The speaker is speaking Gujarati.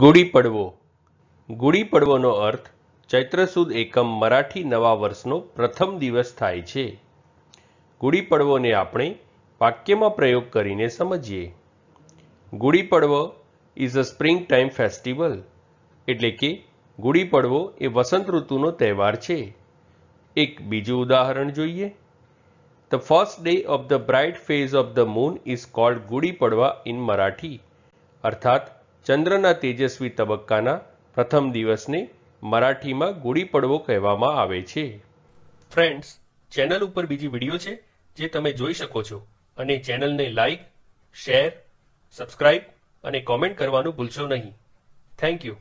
ગુડી પડવો ગુડી પડવોનો અર્થ ચૈત્ર સુદ એકમ મરાઠી નવા વર્ષનો પ્રથમ દિવસ થાય છે ગુડી પડવોને આપણે વાક્યમાં પ્રયોગ કરીને સમજીએ Gudi Padwa is a spring time festival એટલે કે ગુડી પડવો એ વસંત ઋતુનો તહેવાર છે એક બીજું ઉદાહરણ જોઈએ the first day of the bright phase of the moon is called Gudi Padwa in Marathi અર્થાત ચંદ્રના તેજસ્વી તબક્કાના પ્રથમ દિવસને મરાઠીમાં ગુડી પડવો કહેવામાં આવે છે ફ્રેન્ડ્સ ચેનલ ઉપર બીજી વિડીયો છે જે તમે જોઈ શકો છો અને ચેનલને લાઈક શેર સબસ્ક્રાઇબ અને કોમેન્ટ કરવાનું ભૂલશો નહીં થેન્ક યુ